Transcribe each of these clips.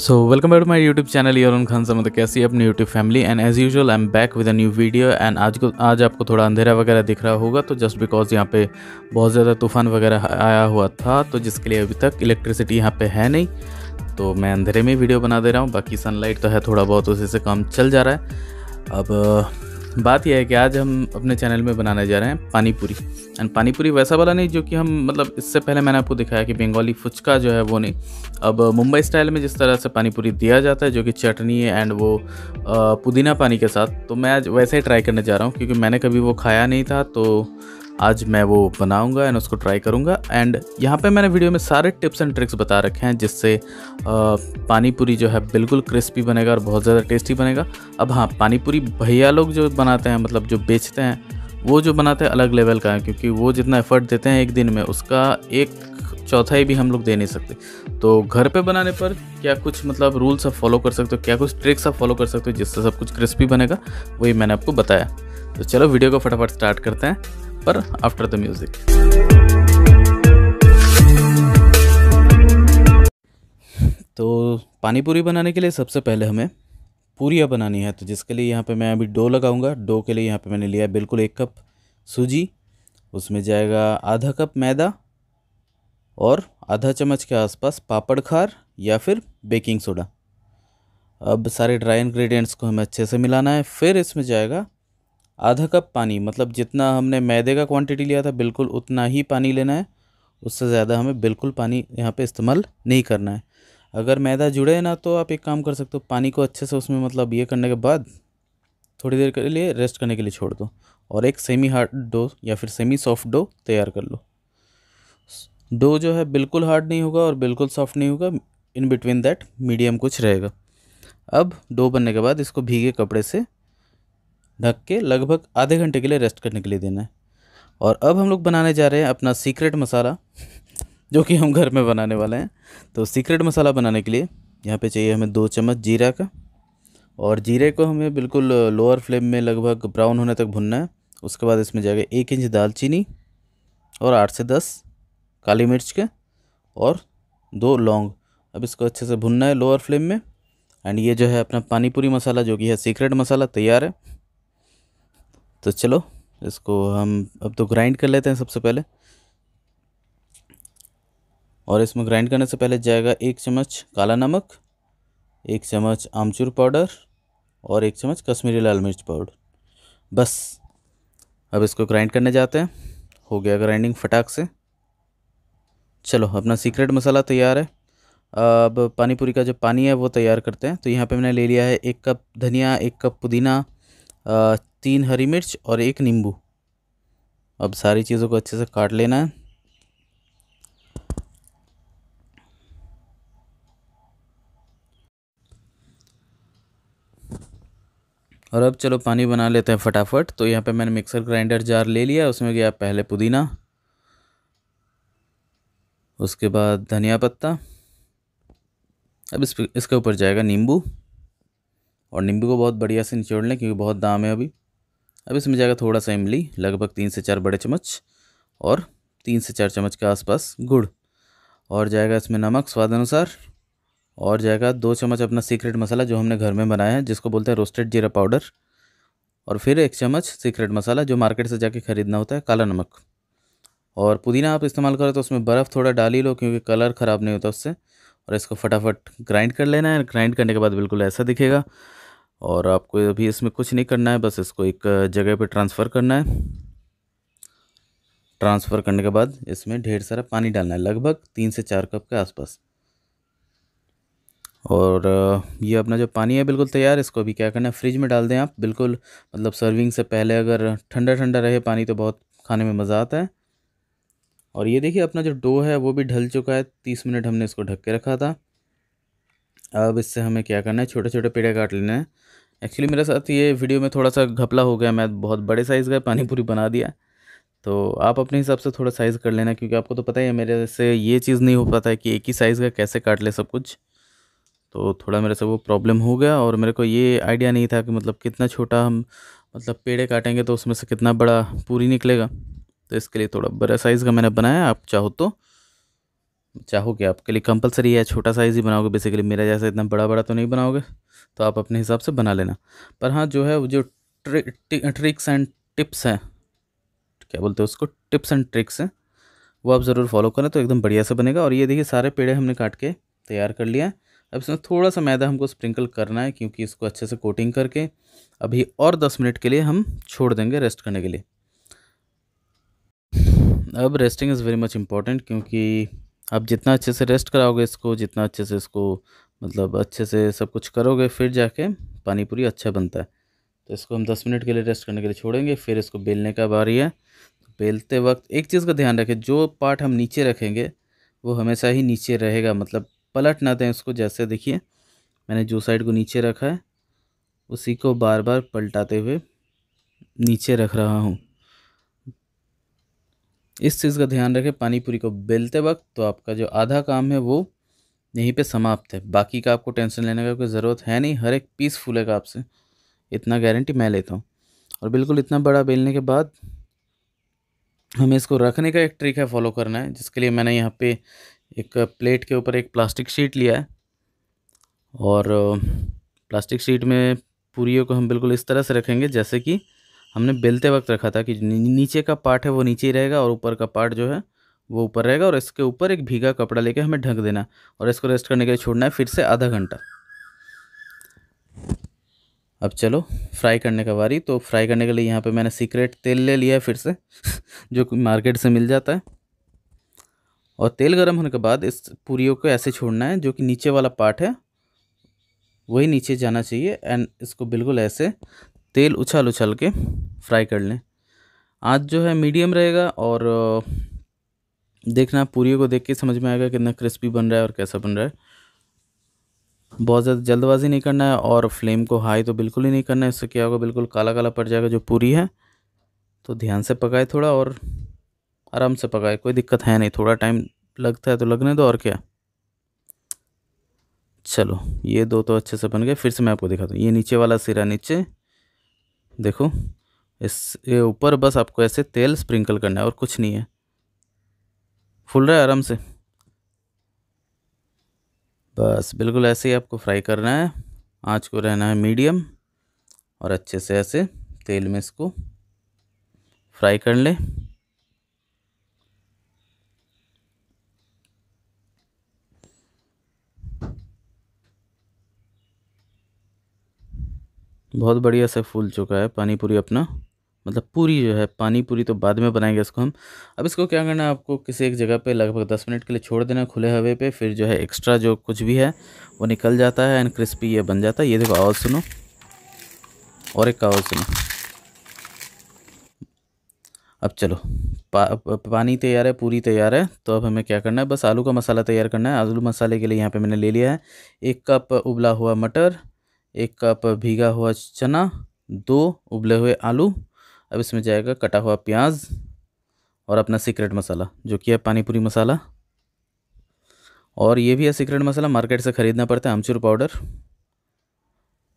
so welcome back to my YouTube channel उन खान समद कैसी अपनी YouTube family and as usual I am back with a new video and आज को आज आपको थोड़ा अंधेरा वगैरह दिख रहा होगा तो जस्ट बिकॉज यहाँ पे बहुत ज़्यादा तूफान वगैरह आया हुआ था तो जिसके लिए अभी तक इलेक्ट्रिसिटी यहाँ पे है नहीं तो मैं अंधेरे में वीडियो बना दे रहा हूँ बाकी सनलाइट तो है थोड़ा बहुत उसी से काम चल जा रहा है अब बात यह है कि आज हम अपने चैनल में बनाने जा रहे हैं पानी पूरी एंड पानी पूरी वैसा वाला नहीं जो कि हम मतलब इससे पहले मैंने आपको दिखाया कि बंगाली फुचका जो है वो नहीं अब मुंबई स्टाइल में जिस तरह से पानी पूरी दिया जाता है जो कि चटनी एंड वो पुदीना पानी के साथ तो मैं आज वैसे ही ट्राई करने जा रहा हूँ क्योंकि मैंने कभी वो खाया नहीं था तो आज मैं वो बनाऊंगा एंड उसको ट्राई करूंगा एंड यहाँ पे मैंने वीडियो में सारे टिप्स एंड ट्रिक्स बता रखे हैं जिससे पानी पूरी जो है बिल्कुल क्रिस्पी बनेगा और बहुत ज़्यादा टेस्टी बनेगा अब हाँ पानी पूरी भैया लोग जो बनाते हैं मतलब जो बेचते हैं वो जो बनाते हैं अलग लेवल का है क्योंकि वो जितना एफर्ट देते हैं एक दिन में उसका एक चौथाई भी हम लोग दे नहीं सकते तो घर पे बनाने पर क्या कुछ मतलब रूल्स आप फॉलो कर सकते हो क्या कुछ ट्रिक्स आप फॉलो कर सकते हो जिससे सब कुछ क्रिस्पी बनेगा वही मैंने आपको बताया तो चलो वीडियो को फटाफट स्टार्ट करते हैं पर आफ्टर द म्यूज़िक तो पानी पूरी बनाने के लिए सबसे पहले हमें पूरियाँ बनानी है तो जिसके लिए यहाँ पे मैं अभी डो लगाऊंगा डो के लिए यहाँ पे मैंने लिया बिल्कुल एक कप सूजी उसमें जाएगा आधा कप मैदा और आधा चम्मच के आसपास पापड़ खार या फिर बेकिंग सोडा अब सारे ड्राई इन्ग्रीडियंट्स को हमें अच्छे से मिलाना है फिर इसमें जाएगा आधा कप पानी मतलब जितना हमने मैदे का क्वांटिटी लिया था बिल्कुल उतना ही पानी लेना है उससे ज़्यादा हमें बिल्कुल पानी यहाँ पे इस्तेमाल नहीं करना है अगर मैदा जुड़े ना तो आप एक काम कर सकते हो पानी को अच्छे से उसमें मतलब ये करने के बाद थोड़ी देर के लिए रेस्ट करने के लिए छोड़ दो और एक सेमी हार्ड डो या फिर सेमी सॉफ्ट डो तैयार कर लो डो जो है बिल्कुल हार्ड नहीं होगा और बिल्कुल सॉफ्ट नहीं होगा इन बिटवीन दैट मीडियम कुछ रहेगा अब डो बनने के बाद इसको भीगे कपड़े से ढक के लगभग आधे घंटे के लिए रेस्ट करने के लिए देना है और अब हम लोग बनाने जा रहे हैं अपना सीक्रेट मसाला जो कि हम घर में बनाने वाले हैं तो सीक्रेट मसाला बनाने के लिए यहाँ पे चाहिए हमें दो चम्मच जीरा का और जीरे को हमें बिल्कुल लोअर फ्लेम में लगभग ब्राउन होने तक भुनना है उसके बाद इसमें जाएगा एक इंच दालचीनी और आठ से दस काली मिर्च के और दो लौंग अब इसको अच्छे से भुनना है लोअर फ्लेम में एंड ये जो है अपना पानीपुरी मसाला जो कि है सीक्रेट मसाला तैयार है तो चलो इसको हम अब तो ग्राइंड कर लेते हैं सबसे पहले और इसमें ग्राइंड करने से पहले जाएगा एक चम्मच काला नमक एक चम्मच आमचूर पाउडर और एक चम्मच कश्मीरी लाल मिर्च पाउडर बस अब इसको ग्राइंड करने जाते हैं हो गया ग्राइंडिंग फटाक से चलो अपना सीक्रेट मसाला तैयार है अब पानी पूरी का जो पानी है वो तैयार करते हैं तो यहाँ पे मैंने ले लिया है एक कप धनिया एक कप पुदीना तीन हरी मिर्च और एक नींबू अब सारी चीज़ों को अच्छे से काट लेना है और अब चलो पानी बना लेते हैं फटाफट तो यहाँ पे मैंने मिक्सर ग्राइंडर जार ले लिया उसमें गया पहले पुदीना उसके बाद धनिया पत्ता अब इस इसके ऊपर जाएगा नींबू और नींबू को बहुत बढ़िया से निचोड़ लें क्योंकि बहुत दाम है अभी अब इसमें जाएगा थोड़ा सा इमली लगभग तीन से चार बड़े चम्मच और तीन से चार चम्मच के आसपास गुड़ और जाएगा इसमें नमक स्वाद अनुसार और जाएगा दो चम्मच अपना सीक्रेट मसाला जो हमने घर में बनाया है जिसको बोलते हैं रोस्टेड जीरा पाउडर और फिर एक चम्मच सीक्रेट मसाला जो मार्केट से जाके ख़रीदना होता है काला नमक और पुदीना आप इस्तेमाल करो तो उसमें बर्फ़ थोड़ा डाल ही लो क्योंकि कलर ख़राब नहीं होता उससे और इसको फटाफट ग्राइंड कर लेना है ग्राइंड करने के बाद बिल्कुल ऐसा दिखेगा और आपको अभी इसमें कुछ नहीं करना है बस इसको एक जगह पे ट्रांसफ़र करना है ट्रांसफ़र करने के बाद इसमें ढेर सारा पानी डालना है लगभग तीन से चार कप के आसपास और ये अपना जो पानी है बिल्कुल तैयार इसको अभी क्या करना है फ्रिज में डाल दें आप बिल्कुल मतलब सर्विंग से पहले अगर ठंडा ठंडा रहे पानी तो बहुत खाने में मज़ा आता है और ये देखिए अपना जो डो है वो भी ढल चुका है तीस मिनट हमने इसको ढक के रखा था अब इससे हमें क्या करना है छोटे छोटे पेड़े काट लेने हैं एक्चुअली मेरे साथ ये वीडियो में थोड़ा सा घपला हो गया मैं बहुत बड़े साइज़ का पानी पूरी बना दिया तो आप अपने हिसाब से थोड़ा साइज़ कर लेना क्योंकि आपको तो पता ही है मेरे से ये चीज़ नहीं हो पाता है कि एक ही साइज़ का कैसे काट ले सब कुछ तो थोड़ा मेरे से वो प्रॉब्लम हो गया और मेरे को ये आइडिया नहीं था कि मतलब कितना छोटा हम मतलब पेड़े काटेंगे तो उसमें से कितना बड़ा पूरी निकलेगा तो इसके लिए थोड़ा बड़ा साइज़ का मैंने बनाया आप चाहो तो चाहोगे आपके लिए कंपलसरी है छोटा साइज़ ही बनाओगे बेसिकली मेरा जैसा इतना बड़ा बड़ा तो नहीं बनाओगे तो आप अपने हिसाब से बना लेना पर हाँ जो है वो जो ट्रिक ट्रिक्स एंड टिप्स हैं क्या बोलते हैं उसको टिप्स एंड ट्रिक्स हैं वो आप ज़रूर फॉलो करें तो एकदम बढ़िया से बनेगा और ये देखिए सारे पेड़े हमने काट के तैयार कर लिया है अब इसमें थोड़ा सा मैदा हमको स्प्रिंकल करना है क्योंकि इसको अच्छे से कोटिंग करके अभी और दस मिनट के लिए हम छोड़ देंगे रेस्ट करने के लिए अब resting is very much important क्योंकि आप जितना अच्छे से रेस्ट कराओगे इसको जितना अच्छे से इसको मतलब अच्छे से सब कुछ करोगे फिर जाके पानी पूरी अच्छा बनता है तो इसको हम दस मिनट के लिए रेस्ट करने के लिए छोड़ेंगे फिर इसको बेलने का बारी है तो बेलते वक्त एक चीज़ का ध्यान रखें जो पार्ट हम नीचे रखेंगे वो हमेशा ही नीचे रहेगा मतलब पलट ना दें उसको जैसे देखिए मैंने जो साइड को नीचे रखा है उसी को बार बार पलटाते हुए नीचे रख रहा हूँ इस चीज़ का ध्यान रखें पानी पूरी को बेलते वक्त तो आपका जो आधा काम है वो यहीं पे समाप्त है बाकी का आपको टेंशन लेने का कोई ज़रूरत है नहीं हर एक पीस फूलेगा आपसे इतना गारंटी मैं लेता हूँ और बिल्कुल इतना बड़ा बेलने के बाद हमें इसको रखने का एक ट्रिक है फॉलो करना है जिसके लिए मैंने यहाँ पर एक प्लेट के ऊपर एक प्लास्टिक शीट लिया है और प्लास्टिक शीट में पूरी को हम बिल्कुल इस तरह से रखेंगे जैसे कि हमने बेलते वक्त रखा था कि नीचे का पार्ट है वो नीचे ही रहेगा और ऊपर का पार्ट जो है वो ऊपर रहेगा और इसके ऊपर एक भीगा कपड़ा लेके हमें ढक देना और इसको रेस्ट करने के लिए छोड़ना है फिर से आधा घंटा अब चलो फ्राई करने का बारी तो फ्राई करने के लिए यहाँ पे मैंने सीक्रेट तेल ले लिया है फिर से जो मार्केट से मिल जाता है और तेल गर्म होने के बाद इस पूरीओ को ऐसे छोड़ना है जो कि नीचे वाला पार्ट है वही नीचे जाना चाहिए एंड इसको बिल्कुल ऐसे तेल उछल उछल के फ्राई कर लें आज जो है मीडियम रहेगा और देखना पूरी को देख के समझ में आएगा कितना क्रिस्पी बन रहा है और कैसा बन रहा है बहुत ज़्यादा जल्दबाजी नहीं करना है और फ्लेम को हाई तो बिल्कुल ही नहीं करना है इससे क्या होगा बिल्कुल काला काला पड़ जाएगा जो पूरी है तो ध्यान से पकाए थोड़ा और आराम से पकाए कोई दिक्कत है नहीं थोड़ा टाइम लगता है तो लगने दो और क्या चलो ये दो तो अच्छे से बन गए फिर से मैं आपको दिखाता हूँ ये नीचे वाला सिरा नीचे देखो इसके ऊपर बस आपको ऐसे तेल स्प्रिंकल करना है और कुछ नहीं है फूल रहा है आराम से बस बिल्कुल ऐसे ही आपको फ्राई करना है आँच को रहना है मीडियम और अच्छे से ऐसे तेल में इसको फ्राई कर लें बहुत बढ़िया से फूल चुका है पानी पूरी अपना मतलब पूरी जो है पानी पूरी तो बाद में बनाएंगे इसको हम अब इसको क्या करना है आपको किसी एक जगह पे लगभग दस मिनट के लिए छोड़ देना खुले हवे पे फिर जो है एक्स्ट्रा जो कुछ भी है वो निकल जाता है एंड क्रिस्पी ये बन जाता है ये देखो आवाज़ सुनो और एक आवाज़ सुनो अब चलो पा, पानी तैयार है पूरी तैयार है तो अब हमें क्या करना है बस आलू का मसाला तैयार करना है आलू मसाले के लिए यहाँ पे मैंने ले लिया है एक कप उबला हुआ मटर एक कप भीगा हुआ चना दो उबले हुए आलू अब इसमें जाएगा कटा हुआ प्याज और अपना सीक्रेट मसाला जो कि है पानीपुरी मसाला और ये भी है सीक्रेट मसाला मार्केट से ख़रीदना पड़ता है आमचूर पाउडर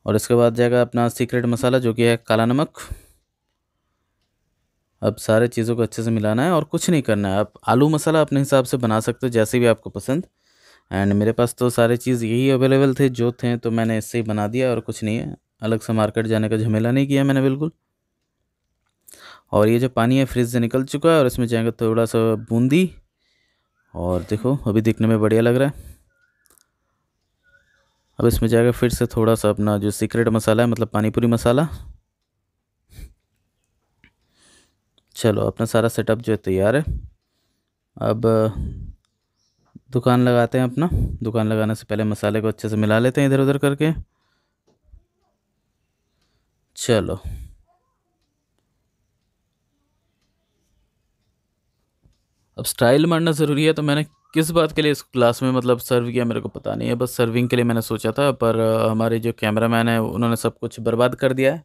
और इसके बाद जाएगा अपना सीक्रेट मसाला जो कि है काला नमक अब सारे चीज़ों को अच्छे से मिलाना है और कुछ नहीं करना है आप आलू मसाला अपने हिसाब से बना सकते हो जैसे भी आपको पसंद एंड मेरे पास तो सारे चीज़ यही अवेलेबल थे जो थे तो मैंने इससे ही बना दिया और कुछ नहीं है अलग से मार्केट जाने का झमेला नहीं किया मैंने बिल्कुल और ये जो पानी है फ्रिज से निकल चुका है और इसमें जाएंगे थोड़ा सा बूंदी और देखो अभी दिखने में बढ़िया लग रहा है अब इसमें जाएगा फिर से थोड़ा सा अपना जो सीक्रेट मसाला है मतलब पानीपुरी मसाला चलो अपना सारा सेटअप जो है तैयार है अब दुकान लगाते हैं अपना दुकान लगाने से पहले मसाले को अच्छे से मिला लेते हैं इधर उधर करके चलो अब स्टाइल मारना ज़रूरी है तो मैंने किस बात के लिए इस क्लास में मतलब सर्व किया मेरे को पता नहीं है बस सर्विंग के लिए मैंने सोचा था पर हमारे जो कैमरामैन है उन्होंने सब कुछ बर्बाद कर दिया है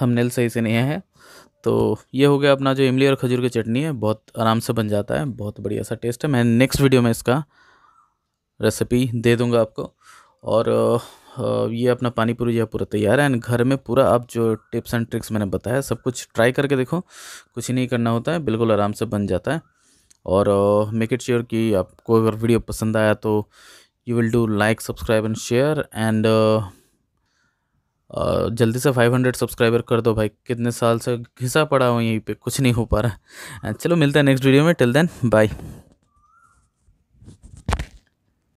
थंबनेल सही से नहीं है तो ये हो गया अपना जो इमली और खजूर की चटनी है बहुत आराम से बन जाता है बहुत बढ़िया सा टेस्ट है मैं नेक्स्ट वीडियो में इसका रेसिपी दे दूंगा आपको और ये अपना पानी पूरी जो पूरा तैयार है एंड घर में पूरा आप जो टिप्स एंड ट्रिक्स मैंने बताया सब कुछ ट्राई करके देखो कुछ नहीं करना होता है बिल्कुल आराम से बन जाता है और मेक इट श्योर कि आपको अगर वीडियो पसंद आया तो you will do like subscribe and share and और जल्दी से 500 सब्सक्राइबर कर दो भाई कितने साल से घिसा पड़ा हूँ यहीं पे कुछ नहीं हो पा रहा चलो मिलता है नेक्स्ट वीडियो में टिल देन बाय